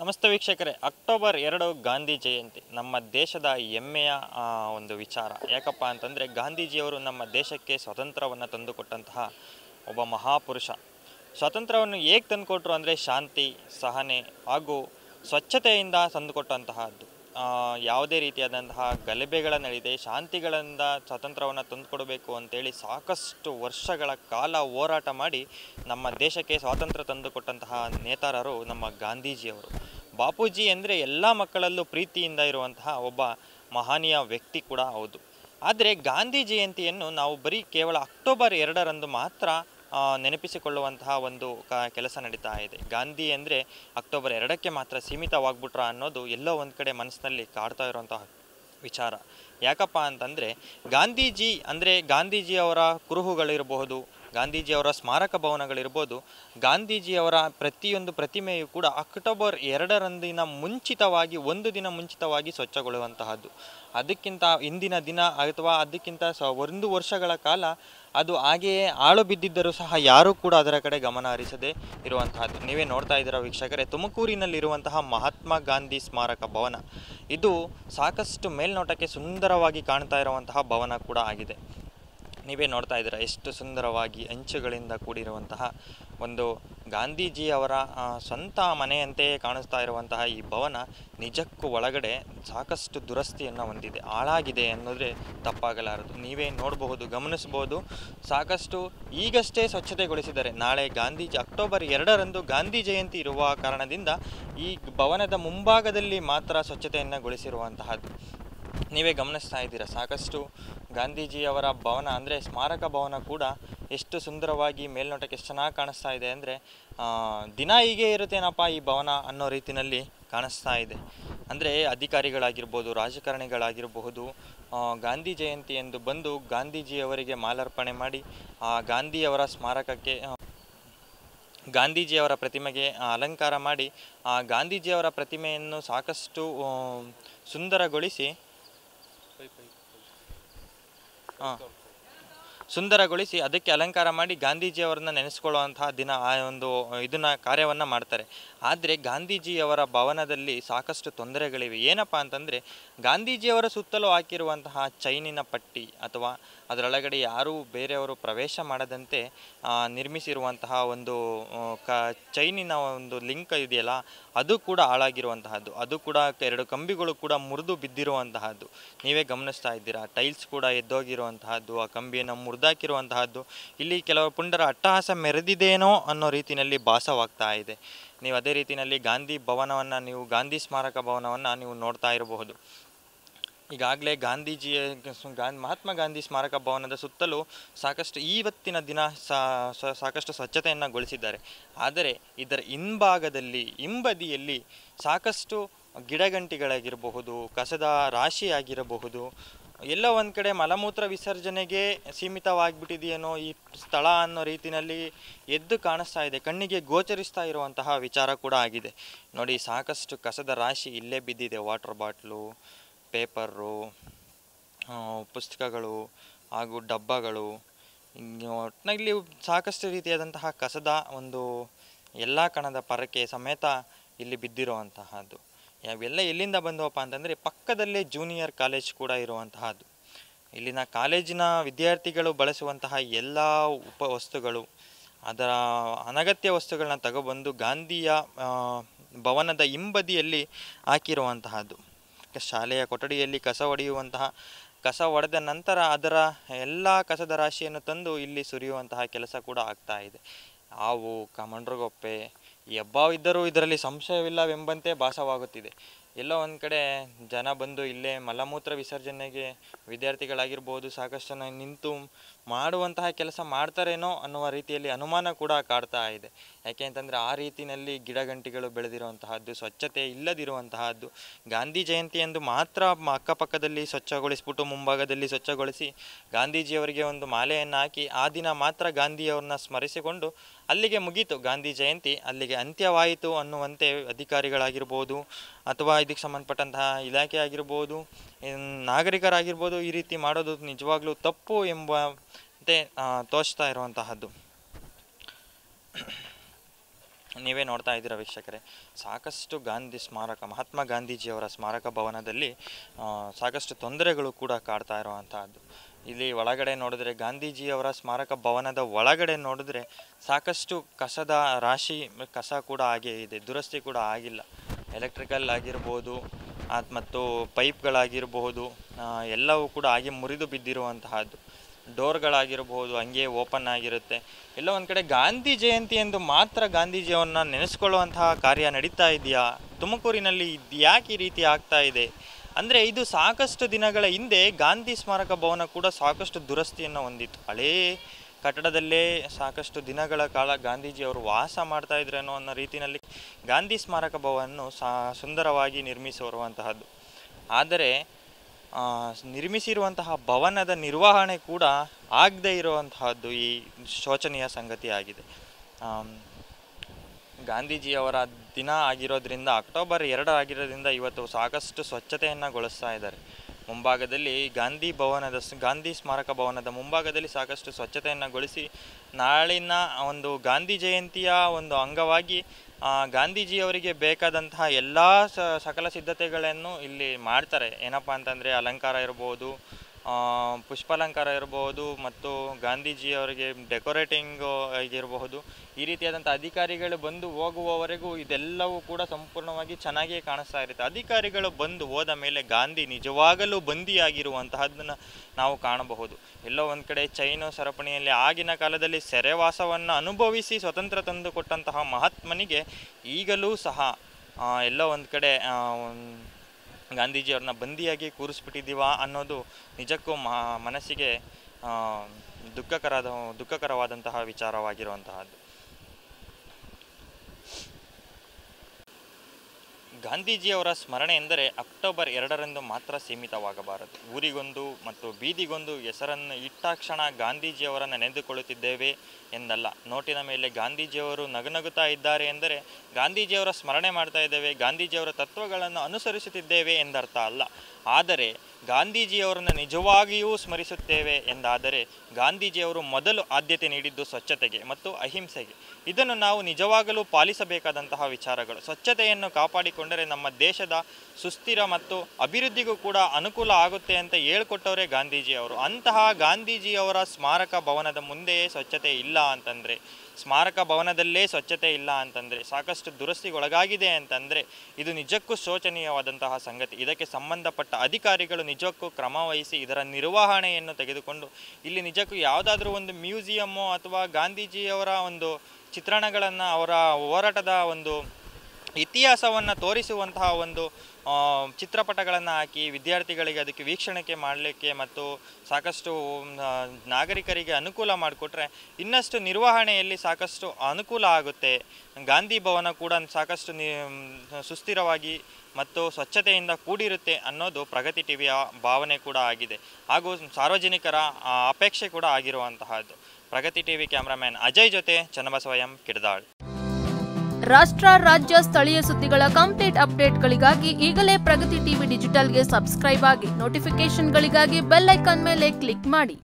ನಮಸ್ತೆ ವೀಕ್ಷಕರೇ ಅಕ್ಟೋಬರ್ ಎರಡು ಗಾಂಧಿ ಜಯಂತಿ ನಮ್ಮ ದೇಶದ ಹೆಮ್ಮೆಯ ಒಂದು ವಿಚಾರ ಯಾಕಪ್ಪ ಅಂತಂದರೆ ಗಾಂಧೀಜಿಯವರು ನಮ್ಮ ದೇಶಕ್ಕೆ ಸ್ವಾತಂತ್ರ್ಯವನ್ನು ತಂದುಕೊಟ್ಟಂತಹ ಒಬ್ಬ ಮಹಾಪುರುಷ ಸ್ವಾತಂತ್ರ್ಯವನ್ನು ಹೇಗೆ ತಂದುಕೊಟ್ರು ಅಂದರೆ ಶಾಂತಿ ಸಹನೆ ಹಾಗೂ ಸ್ವಚ್ಛತೆಯಿಂದ ತಂದುಕೊಟ್ಟಂತಹದ್ದು ಯಾವುದೇ ರೀತಿಯಾದಂತಹ ಗಲಭೆಗಳ ನಡೆದಿದೆ ಶಾಂತಿಗಳಿಂದ ಸ್ವಾತಂತ್ರ್ಯವನ್ನು ತಂದುಕೊಡಬೇಕು ಅಂತೇಳಿ ಸಾಕಷ್ಟು ವರ್ಷಗಳ ಕಾಲ ಹೋರಾಟ ಮಾಡಿ ನಮ್ಮ ದೇಶಕ್ಕೆ ಸ್ವಾತಂತ್ರ್ಯ ತಂದುಕೊಟ್ಟಂತಹ ನೇತಾರರು ನಮ್ಮ ಗಾಂಧೀಜಿಯವರು ಬಾಪೂಜಿ ಅಂದರೆ ಎಲ್ಲ ಮಕ್ಕಳಲ್ಲೂ ಪ್ರೀತಿಯಿಂದ ಇರುವಂತಹ ಒಬ್ಬ ಮಹಾನೀಯ ವ್ಯಕ್ತಿ ಕೂಡ ಹೌದು ಆದರೆ ಗಾಂಧಿ ಜಯಂತಿಯನ್ನು ನಾವು ಬರೀ ಕೇವಲ ಅಕ್ಟೋಬರ್ ಎರಡರಂದು ಮಾತ್ರ ನೆನಪಿಸಿಕೊಳ್ಳುವಂತಹ ಒಂದು ಕ ಕೆಲಸ ನಡೀತಾ ಇದೆ ಗಾಂಧಿ ಅಂದರೆ ಅಕ್ಟೋಬರ್ ಎರಡಕ್ಕೆ ಮಾತ್ರ ಸೀಮಿತವಾಗ್ಬಿಟ್ರ ಅನ್ನೋದು ಎಲ್ಲೋ ಒಂದು ಕಡೆ ಮನಸ್ಸಿನಲ್ಲಿ ಕಾಡ್ತಾ ಇರುವಂತಹ ವಿಚಾರ ಯಾಕಪ್ಪ ಅಂತಂದರೆ ಗಾಂಧೀಜಿ ಅಂದರೆ ಗಾಂಧೀಜಿಯವರ ಕುರುಹುಗಳಿರಬಹುದು ಗಾಂಧೀಜಿಯವರ ಸ್ಮಾರಕ ಭವನಗಳಿರ್ಬೋದು ಗಾಂಧೀಜಿಯವರ ಪ್ರತಿಯೊಂದು ಪ್ರತಿಮೆಯೂ ಕೂಡ ಅಕ್ಟೋಬರ್ ಎರಡರಂದಿನ ಮುಂಚಿತವಾಗಿ ಒಂದು ದಿನ ಮುಂಚಿತವಾಗಿ ಸ್ವಚ್ಛಗೊಳ್ಳುವಂತಹದ್ದು ಅದಕ್ಕಿಂತ ಇಂದಿನ ದಿನ ಅಥವಾ ಅದಕ್ಕಿಂತ ಸ ಒಂದು ವರ್ಷಗಳ ಕಾಲ ಅದು ಹಾಗೆಯೇ ಆಳು ಬಿದ್ದಿದ್ದರೂ ಸಹ ಯಾರೂ ಕೂಡ ಅದರ ಕಡೆ ಗಮನ ಹರಿಸದೆ ಇರುವಂತಹದ್ದು ನೀವೇ ನೋಡ್ತಾ ಇದ್ದೀರ ವೀಕ್ಷಕರೇ ತುಮಕೂರಿನಲ್ಲಿರುವಂತಹ ಮಹಾತ್ಮ ಗಾಂಧಿ ಸ್ಮಾರಕ ಭವನ ಇದು ಸಾಕಷ್ಟು ಮೇಲ್ನೋಟಕ್ಕೆ ಸುಂದರವಾಗಿ ಕಾಣ್ತಾ ಇರುವಂತಹ ಭವನ ಕೂಡ ಆಗಿದೆ ನೀವೇ ನೋಡ್ತಾ ಇದ್ದೀರಾ ಎಷ್ಟು ಸುಂದರವಾಗಿ ಅಂಚುಗಳಿಂದ ಕೂಡಿರುವಂತಹ ಒಂದು ಗಾಂಧೀಜಿಯವರ ಸ್ವಂತ ಮನೆಯಂತೆಯೇ ಕಾಣಿಸ್ತಾ ಇರುವಂತಹ ಈ ಭವನ ನಿಜಕ್ಕೂ ಒಳಗಡೆ ಸಾಕಷ್ಟು ದುರಸ್ತಿಯನ್ನು ಹೊಂದಿದೆ ಹಾಳಾಗಿದೆ ಅನ್ನೋದ್ರೆ ತಪ್ಪಾಗಲಾರದು ನೀವೇ ನೋಡಬಹುದು ಗಮನಿಸಬಹುದು ಸಾಕಷ್ಟು ಈಗಷ್ಟೇ ಸ್ವಚ್ಛತೆಗೊಳಿಸಿದರೆ ನಾಳೆ ಗಾಂಧೀಜಿ ಅಕ್ಟೋಬರ್ ಎರಡರಂದು ಗಾಂಧಿ ಜಯಂತಿ ಇರುವ ಕಾರಣದಿಂದ ಈ ಭವನದ ಮುಂಭಾಗದಲ್ಲಿ ಮಾತ್ರ ಸ್ವಚ್ಛತೆಯನ್ನು ಗೊಳಿಸಿರುವಂತಹದ್ದು ನೀವೇ ಗಮನಿಸ್ತಾ ಇದ್ದೀರಾ ಸಾಕಷ್ಟು ಗಾಂಧೀಜಿಯವರ ಭವನ ಅಂದರೆ ಸ್ಮಾರಕ ಭವನ ಕೂಡ ಎಷ್ಟು ಸುಂದರವಾಗಿ ಮೇಲ್ನೋಟಕ್ಕೆ ಎಷ್ಟು ಚೆನ್ನಾಗಿ ಕಾಣಿಸ್ತಾ ಇದೆ ಅಂದರೆ ದಿನ ಹೀಗೆ ಇರುತ್ತೇನಪ್ಪ ಈ ಭವನ ಅನ್ನೋ ರೀತಿಯಲ್ಲಿ ಕಾಣಿಸ್ತಾ ಇದೆ ಅಂದರೆ ಅಧಿಕಾರಿಗಳಾಗಿರ್ಬೋದು ರಾಜಕಾರಣಿಗಳಾಗಿರಬಹುದು ಗಾಂಧಿ ಜಯಂತಿ ಎಂದು ಬಂದು ಗಾಂಧೀಜಿಯವರಿಗೆ ಮಾಲಾರ್ಪಣೆ ಮಾಡಿ ಆ ಗಾಂಧಿಯವರ ಸ್ಮಾರಕಕ್ಕೆ ಗಾಂಧೀಜಿಯವರ ಪ್ರತಿಮೆಗೆ ಅಲಂಕಾರ ಮಾಡಿ ಆ ಗಾಂಧೀಜಿಯವರ ಪ್ರತಿಮೆಯನ್ನು ಸಾಕಷ್ಟು ಸುಂದರಗೊಳಿಸಿ ಸುಂದರಗೊಳಿಸಿ ಅದಕ್ಕೆ ಅಲಂಕಾರ ಮಾಡಿ ಗಾಂಧೀಜಿಯವರನ್ನ ನೆನೆಸ್ಕೊಳ್ಳುವಂತಹ ದಿನ ಆ ಒಂದು ಇದನ್ನ ಕಾರ್ಯವನ್ನು ಮಾಡ್ತಾರೆ ಆದರೆ ಗಾಂಧೀಜಿಯವರ ಭವನದಲ್ಲಿ ಸಾಕಷ್ಟು ತೊಂದರೆಗಳಿವೆ ಏನಪ್ಪಾ ಅಂತಂದರೆ ಗಾಂಧೀಜಿಯವರ ಸುತ್ತಲೂ ಹಾಕಿರುವಂತಹ ಚೈನಿನ ಪಟ್ಟಿ ಅಥವಾ ಅದರೊಳಗಡೆ ಯಾರೂ ಬೇರೆಯವರು ಪ್ರವೇಶ ಮಾಡದಂತೆ ನಿರ್ಮಿಸಿರುವಂತಹ ಒಂದು ಕ ಚೈನಿನ ಒಂದು ಲಿಂಕ್ ಇದೆಯಲ್ಲ ಅದು ಕೂಡ ಹಾಳಾಗಿರುವಂತಹದ್ದು ಅದು ಕೂಡ ಎರಡು ಕಂಬಿಗಳು ಕೂಡ ಮುರಿದು ಬಿದ್ದಿರುವಂತಹದ್ದು ನೀವೇ ಗಮನಿಸ್ತಾ ಇದ್ದೀರಾ ಟೈಲ್ಸ್ ಕೂಡ ಎದ್ದೋಗಿರುವಂತಹದ್ದು ಆ ಕಂಬಿಯನ್ನು ಮುರಿದಾಕಿರುವಂತಹದ್ದು ಇಲ್ಲಿ ಕೆಲವು ಪುಂಡರ ಅಟ್ಟಹಾಸ ಮೆರೆದಿದೇನೋ ಅನ್ನೋ ರೀತಿಯಲ್ಲಿ ಭಾಸವಾಗ್ತಾ ಇದೆ ನೀವು ಅದೇ ರೀತಿಯಲ್ಲಿ ಗಾಂಧಿ ಭವನವನ್ನು ನೀವು ಗಾಂಧಿ ಸ್ಮಾರಕ ಭವನವನ್ನು ನೀವು ನೋಡ್ತಾ ಇರಬಹುದು ಈಗಾಗಲೇ ಗಾಂಧೀಜಿಯ ಗಾಂಧಿ ಮಹಾತ್ಮ ಗಾಂಧಿ ಸ್ಮಾರಕ ಭವನದ ಸುತ್ತಲೂ ಸಾಕಷ್ಟು ಇವತ್ತಿನ ದಿನ ಸಾಕಷ್ಟು ಸ್ವಚ್ಛತೆಯನ್ನು ಗೊಳಿಸಿದ್ದಾರೆ ಆದರೆ ಇದರ ಹಿಂಭಾಗದಲ್ಲಿ ಹಿಂಬದಿಯಲ್ಲಿ ಸಾಕಷ್ಟು ಗಿಡಗಂಟಿಗಳಾಗಿರಬಹುದು ಕಸದ ರಾಶಿಯಾಗಿರಬಹುದು ಎಲ್ಲ ಒಂದು ಕಡೆ ಮಲಮೂತ್ರ ವಿಸರ್ಜನೆಗೆ ಸೀಮಿತವಾಗಿಬಿಟ್ಟಿದೆಯೇನೋ ಈ ಸ್ಥಳ ಅನ್ನೋ ರೀತಿಯಲ್ಲಿ ಎದ್ದು ಕಾಣಿಸ್ತಾ ಇದೆ ಕಣ್ಣಿಗೆ ಗೋಚರಿಸ್ತಾ ಇರುವಂತಹ ವಿಚಾರ ಕೂಡ ಆಗಿದೆ ನೋಡಿ ಸಾಕಷ್ಟು ಕಸದ ರಾಶಿ ಇಲ್ಲೇ ಬಿದ್ದಿದೆ ವಾಟರ್ ಬಾಟ್ಲು ಪೇಪರು ಪುಸ್ತಕಗಳು ಹಾಗೂ ಡಬ್ಬಗಳು ಒಟ್ಟಿನಲ್ಲಿ ಸಾಕಷ್ಟು ರೀತಿಯಾದಂತಹ ಕಸದ ಒಂದು ಎಲ್ಲ ಕಣದ ಪರಕೆ ಸಮೇತ ಇಲ್ಲಿ ಬಿದ್ದಿರುವಂತಹದ್ದು ಯಾವೆಲ್ಲ ಎಲ್ಲಿಂದ ಬಂದವಪ್ಪ ಅಂತಂದರೆ ಪಕ್ಕದಲ್ಲೇ ಜೂನಿಯರ್ ಕಾಲೇಜ್ ಕೂಡ ಇರುವಂತಹದ್ದು ಇಲ್ಲಿನ ಕಾಲೇಜಿನ ವಿದ್ಯಾರ್ಥಿಗಳು ಬಳಸುವಂತಹ ಎಲ್ಲ ಉಪ ವಸ್ತುಗಳು ಅದರ ಅನಗತ್ಯ ವಸ್ತುಗಳನ್ನ ತಗೊಬಂದು ಗಾಂಧಿಯ ಭವನದ ಹಿಂಬದಿಯಲ್ಲಿ ಹಾಕಿರುವಂತಹದ್ದು ಶಾಲೆಯ ಕೊಠಡಿಯಲ್ಲಿ ಕಸ ಒಡೆಯುವಂತಹ ಕಸ ಒಡೆದ ನಂತರ ಅದರ ಎಲ್ಲ ಕಸದ ರಾಶಿಯನ್ನು ತಂದು ಇಲ್ಲಿ ಸುರಿಯುವಂತಹ ಕೆಲಸ ಕೂಡ ಆಗ್ತಾ ಇದೆ ಹಾವು ಕಮಂಡ್ರಗೊಪ್ಪೆ ಎಬ್ಬಾವಿದ್ದರೂ ಇದರಲ್ಲಿ ಸಂಶಯವಿಲ್ಲವೆಂಬಂತೆ ಭಾಸವಾಗುತ್ತಿದೆ ಎಲ್ಲೋ ಒಂದು ಕಡೆ ಜನ ಬಂದು ಇಲ್ಲೇ ಮಲಮೂತ್ರ ವಿಸರ್ಜನೆಗೆ ವಿದ್ಯಾರ್ಥಿಗಳಾಗಿರ್ಬೋದು ಸಾಕಷ್ಟು ಜನ ನಿಂತು ಮಾಡುವಂತಹ ಕೆಲಸ ಮಾಡ್ತಾರೇನೋ ಅನ್ನುವ ರೀತಿಯಲ್ಲಿ ಅನುಮಾನ ಕೂಡ ಕಾಡ್ತಾ ಇದೆ ಯಾಕೆ ಅಂತಂದರೆ ಆ ರೀತಿಯಲ್ಲಿ ಗಿಡಗಂಟಿಗಳು ಬೆಳೆದಿರುವಂತಹದ್ದು ಸ್ವಚ್ಛತೆ ಇಲ್ಲದಿರುವಂತಹದ್ದು ಗಾಂಧಿ ಜಯಂತಿಯಂದು ಮಾತ್ರ ಅಕ್ಕಪಕ್ಕದಲ್ಲಿ ಸ್ವಚ್ಛಗೊಳಿಸ್ಬಿಟ್ಟು ಮುಂಭಾಗದಲ್ಲಿ ಸ್ವಚ್ಛಗೊಳಿಸಿ ಗಾಂಧೀಜಿಯವರಿಗೆ ಒಂದು ಮಾಲೆಯನ್ನು ಹಾಕಿ ಆ ದಿನ ಮಾತ್ರ ಗಾಂಧಿಯವ್ರನ್ನ ಸ್ಮರಿಸಿಕೊಂಡು ಅಲ್ಲಿಗೆ ಮುಗೀತು ಗಾಂಧಿ ಜಯಂತಿ ಅಲ್ಲಿಗೆ ಅಂತ್ಯವಾಯಿತು ಅನ್ನುವಂತೆ ಅಧಿಕಾರಿಗಳಾಗಿರ್ಬೋದು ಅಥವಾ ಇದಕ್ಕೆ ಸಂಬಂಧಪಟ್ಟಂತಹ ಇಲಾಖೆ ಆಗಿರ್ಬೋದು ನಾಗರಿಕರಾಗಿರ್ಬೋದು ಈ ರೀತಿ ಮಾಡೋದು ನಿಜವಾಗ್ಲೂ ತಪ್ಪು ಎಂಬಂತೆ ತೋಚ್ತಾ ಇರುವಂತಹದ್ದು ನೀವೇ ನೋಡ್ತಾ ಇದ್ದೀರ ವೀಕ್ಷಕರೇ ಸಾಕಷ್ಟು ಗಾಂಧಿ ಸ್ಮಾರಕ ಮಹಾತ್ಮ ಗಾಂಧೀಜಿಯವರ ಸ್ಮಾರಕ ಭವನದಲ್ಲಿ ಸಾಕಷ್ಟು ತೊಂದರೆಗಳು ಕೂಡ ಕಾಡ್ತಾ ಇರುವಂತಹದ್ದು ಇಲ್ಲಿ ಒಳಗಡೆ ನೋಡಿದ್ರೆ ಗಾಂಧೀಜಿಯವರ ಸ್ಮಾರಕ ಭವನದ ಒಳಗಡೆ ನೋಡಿದ್ರೆ ಸಾಕಷ್ಟು ಕಸದ ರಾಶಿ ಕಸ ಕೂಡ ಹಾಗೆ ಇದೆ ದುರಸ್ತಿ ಕೂಡ ಆಗಿಲ್ಲ ಎಲೆಕ್ಟ್ರಿಕಲ್ ಆಗಿರ್ಬೋದು ಮತ್ತು ಪೈಪ್ಗಳಾಗಿರಬಹುದು ಎಲ್ಲವೂ ಕೂಡ ಹಾಗೆ ಮುರಿದು ಬಿದ್ದಿರುವಂತಹದ್ದು ಡೋರ್ಗಳಾಗಿರಬಹುದು ಹಂಗೆ ಓಪನ್ ಆಗಿರುತ್ತೆ ಎಲ್ಲ ಒಂದು ಕಡೆ ಗಾಂಧಿ ಜಯಂತಿ ಎಂದು ಮಾತ್ರ ಗಾಂಧೀಜಿಯವ್ರನ್ನ ನೆನೆಸ್ಕೊಳ್ಳುವಂತಹ ಕಾರ್ಯ ನಡೀತಾ ಇದೆಯಾ ತುಮಕೂರಿನಲ್ಲಿ ಯಾಕೆ ಈ ರೀತಿ ಆಗ್ತಾ ಇದೆ ಅಂದರೆ ಇದು ಸಾಕಷ್ಟು ದಿನಗಳ ಹಿಂದೆ ಗಾಂಧಿ ಸ್ಮಾರಕ ಭವನ ಕೂಡ ಸಾಕಷ್ಟು ದುರಸ್ತಿಯನ್ನು ಹೊಂದಿತ್ತು ಹಳೇ ಕಟ್ಟಡದಲ್ಲೇ ಸಾಕಷ್ಟು ದಿನಗಳ ಕಾಲ ಗಾಂಧೀಜಿ ಅವರು ವಾಸ ಮಾಡ್ತಾ ಇದ್ರು ಅನ್ನೋ ರೀತಿಯಲ್ಲಿ ಗಾಂಧಿ ಸ್ಮಾರಕ ಭವನವನ್ನು ಸುಂದರವಾಗಿ ನಿರ್ಮಿಸಿರುವಂತಹದ್ದು ಆದರೆ ನಿರ್ಮಿಸಿರುವಂತಹ ಭವನದ ನಿರ್ವಹಣೆ ಕೂಡ ಆಗದೇ ಇರುವಂತಹದ್ದು ಈ ಶೋಚನೀಯ ಸಂಗತಿಯಾಗಿದೆ ಗಾಂಧೀಜಿಯವರ ದಿನ ಆಗಿರೋದ್ರಿಂದ ಅಕ್ಟೋಬರ್ ಎರಡು ಆಗಿರೋದ್ರಿಂದ ಇವತ್ತು ಸಾಕಷ್ಟು ಸ್ವಚ್ಛತೆಯನ್ನು ಗೊಳಿಸ್ತಾ ಇದ್ದಾರೆ ಮುಂಭಾಗದಲ್ಲಿ ಗಾಂಧಿ ಭವನದ ಗಾಂಧಿ ಸ್ಮಾರಕ ಭವನದ ಮುಂಭಾಗದಲ್ಲಿ ಸಾಕಷ್ಟು ಸ್ವಚ್ಛತೆಯನ್ನು ಗೊಳಿಸಿ ನಾಳಿನ ಒಂದು ಗಾಂಧಿ ಜಯಂತಿಯ ಒಂದು ಅಂಗವಾಗಿ ಗಾಂಧೀಜಿಯವರಿಗೆ ಬೇಕಾದಂತಹ ಎಲ್ಲ ಸಕಲ ಸಿದ್ಧತೆಗಳನ್ನು ಇಲ್ಲಿ ಮಾಡ್ತಾರೆ ಏನಪ್ಪ ಅಂತಂದರೆ ಅಲಂಕಾರ ಇರ್ಬೋದು ಪುಷ್ಪಾಲಂಕಾರ ಇರಬಹುದು ಮತ್ತು ಗಾಂಧೀಜಿಯವರಿಗೆ ಡೆಕೋರೇಟಿಂಗ್ ಆಗಿರಬಹುದು ಈ ರೀತಿಯಾದಂಥ ಅಧಿಕಾರಿಗಳು ಬಂದು ಹೋಗುವವರೆಗೂ ಇದೆಲ್ಲವೂ ಕೂಡ ಸಂಪೂರ್ಣವಾಗಿ ಚೆನ್ನಾಗಿಯೇ ಕಾಣಿಸ್ತಾ ಇರುತ್ತೆ ಅಧಿಕಾರಿಗಳು ಬಂದು ಹೋದ ಮೇಲೆ ಗಾಂಧಿ ನಿಜವಾಗಲೂ ಬಂದಿಯಾಗಿರುವಂತಹದನ್ನು ನಾವು ಕಾಣಬಹುದು ಎಲ್ಲೋ ಒಂದು ಕಡೆ ಚೈನು ಸರಪಣಿಯಲ್ಲಿ ಆಗಿನ ಕಾಲದಲ್ಲಿ ಸೆರೆವಾಸವನ್ನು ಅನುಭವಿಸಿ ಸ್ವತಂತ್ರ ತಂದು ಕೊಟ್ಟಂತಹ ಮಹಾತ್ಮನಿಗೆ ಈಗಲೂ ಸಹ ಎಲ್ಲೋ ಒಂದು ಕಡೆ ಗಾಂಧೀಜಿಯವ್ರನ್ನ ಬಂದಿಯಾಗಿ ಕೂರಿಸ್ಬಿಟ್ಟಿದ್ದೀವ ಅನ್ನೋದು ನಿಜಕ್ಕೂ ಮನಸ್ಸಿಗೆ ದುಃಖಕರದ ದುಃಖಕರವಾದಂತಹ ವಿಚಾರವಾಗಿರುವಂತಹದ್ದು ಗಾಂಧೀಜಿಯವರ ಸ್ಮರಣೆ ಎಂದರೆ ಅಕ್ಟೋಬರ್ ಎರಡರಂದು ಮಾತ್ರ ಸೀಮಿತವಾಗಬಾರದು ಊರಿಗೊಂದು ಮತ್ತು ಬೀದಿಗೊಂದು ಹೆಸರನ್ನು ಇಟ್ಟಾಕ್ಷಣ ಗಾಂಧೀಜಿಯವರನ್ನು ನೆನೆದುಕೊಳ್ಳುತ್ತಿದ್ದೇವೆ ಎಂದಲ್ಲ ನೋಟಿನ ಮೇಲೆ ಗಾಂಧೀಜಿಯವರು ನಗುನಗುತ್ತಾ ಇದ್ದಾರೆ ಎಂದರೆ ಗಾಂಧೀಜಿಯವರ ಸ್ಮರಣೆ ಮಾಡ್ತಾ ಇದ್ದೇವೆ ಗಾಂಧೀಜಿಯವರ ತತ್ವಗಳನ್ನು ಅನುಸರಿಸುತ್ತಿದ್ದೇವೆ ಎಂದರ್ಥ ಅಲ್ಲ ಆದರೆ ಗಾಂಧೀಜಿಯವರನ್ನು ನಿಜವಾಗಿಯೂ ಸ್ಮರಿಸುತ್ತೇವೆ ಎಂದಾದರೆ ಗಾಂಧೀಜಿಯವರು ಮೊದಲು ಆದ್ಯತೆ ನೀಡಿದ್ದು ಸ್ವಚ್ಛತೆಗೆ ಮತ್ತು ಅಹಿಂಸೆಗೆ ಇದನ್ನು ನಾವು ನಿಜವಾಗಲೂ ಪಾಲಿಸಬೇಕಾದಂತಹ ವಿಚಾರಗಳು ಸ್ವಚ್ಛತೆಯನ್ನು ಕಾಪಾಡಿಕೊಂಡು ನಮ್ಮ ದೇಶದ ಸುಸ್ಥಿರ ಮತ್ತು ಅಭಿವೃದ್ಧಿಗೂ ಕೂಡ ಅನುಕೂಲ ಆಗುತ್ತೆ ಅಂತ ಹೇಳ್ಕೊಟ್ಟವರೇ ಅವರು ಅಂತಹ ಗಾಂಧೀಜಿಯವರ ಸ್ಮಾರಕ ಭವನದ ಮುಂದೆಯೇ ಸ್ವಚ್ಛತೆ ಇಲ್ಲ ಅಂತಂದರೆ ಸ್ಮಾರಕ ಭವನದಲ್ಲೇ ಸ್ವಚ್ಛತೆ ಇಲ್ಲ ಅಂತಂದರೆ ಸಾಕಷ್ಟು ದುರಸ್ತಿಗೊಳಗಾಗಿದೆ ಅಂತಂದರೆ ಇದು ನಿಜಕ್ಕೂ ಶೋಚನೀಯವಾದಂತಹ ಸಂಗತಿ ಇದಕ್ಕೆ ಸಂಬಂಧಪಟ್ಟ ಅಧಿಕಾರಿಗಳು ನಿಜಕ್ಕೂ ಕ್ರಮ ಇದರ ನಿರ್ವಹಣೆಯನ್ನು ತೆಗೆದುಕೊಂಡು ಇಲ್ಲಿ ನಿಜಕ್ಕೂ ಯಾವುದಾದ್ರೂ ಒಂದು ಮ್ಯೂಸಿಯಮ್ಮು ಅಥವಾ ಗಾಂಧೀಜಿಯವರ ಒಂದು ಚಿತ್ರಣಗಳನ್ನು ಅವರ ಹೋರಾಟದ ಒಂದು ಇತಿಹಾಸವನ್ನು ತೋರಿಸುವಂತಹ ಒಂದು ಚಿತ್ರಪಟಗಳನ್ನು ಹಾಕಿ ವಿದ್ಯಾರ್ಥಿಗಳಿಗೆ ಅದಕ್ಕೆ ವೀಕ್ಷಣೆಗೆ ಮಾಡಲಿಕ್ಕೆ ಮತ್ತು ಸಾಕಷ್ಟು ನಾಗರಿಕರಿಗೆ ಅನುಕೂಲ ಮಾಡಿಕೊಟ್ರೆ ಇನ್ನಷ್ಟು ನಿರ್ವಹಣೆಯಲ್ಲಿ ಸಾಕಷ್ಟು ಅನುಕೂಲ ಆಗುತ್ತೆ ಗಾಂಧಿ ಭವನ ಕೂಡ ಸಾಕಷ್ಟು ಸುಸ್ಥಿರವಾಗಿ ಮತ್ತು ಸ್ವಚ್ಛತೆಯಿಂದ ಕೂಡಿರುತ್ತೆ ಅನ್ನೋದು ಪ್ರಗತಿ ಟಿವಿಯ ಭಾವನೆ ಕೂಡ ಆಗಿದೆ ಹಾಗೂ ಸಾರ್ವಜನಿಕರ ಅಪೇಕ್ಷೆ ಕೂಡ ಆಗಿರುವಂತಹದ್ದು ಪ್ರಗತಿ ಟಿವಿ ಕ್ಯಾಮ್ರಾಮ್ಯಾನ್ ಅಜಯ್ ಜೊತೆ ಚನ್ನಬಸವಯಂ ಕಿಡದಾಳ್ ರಾಷ್ಟ್ರ ರಾಜ್ಯ ಸ್ಥಳೀಯ ಸುದ್ದಿಗಳ ಕಂಪ್ಲೀಟ್ ಅಪ್ಡೇಟ್ಗಳಿಗಾಗಿ ಈಗಲೇ ಪ್ರಗತಿ ಟಿವಿ ಡಿಜಿಟಲ್ಗೆ ಸಬ್ಸ್ಕ್ರೈಬ್ ಆಗಿ ನೋಟಿಫಿಕೇಶನ್ಗಳಿಗಾಗಿ ಬೆಲ್ ಐಕಾನ್ ಮೇಲೆ ಕ್ಲಿಕ್ ಮಾಡಿ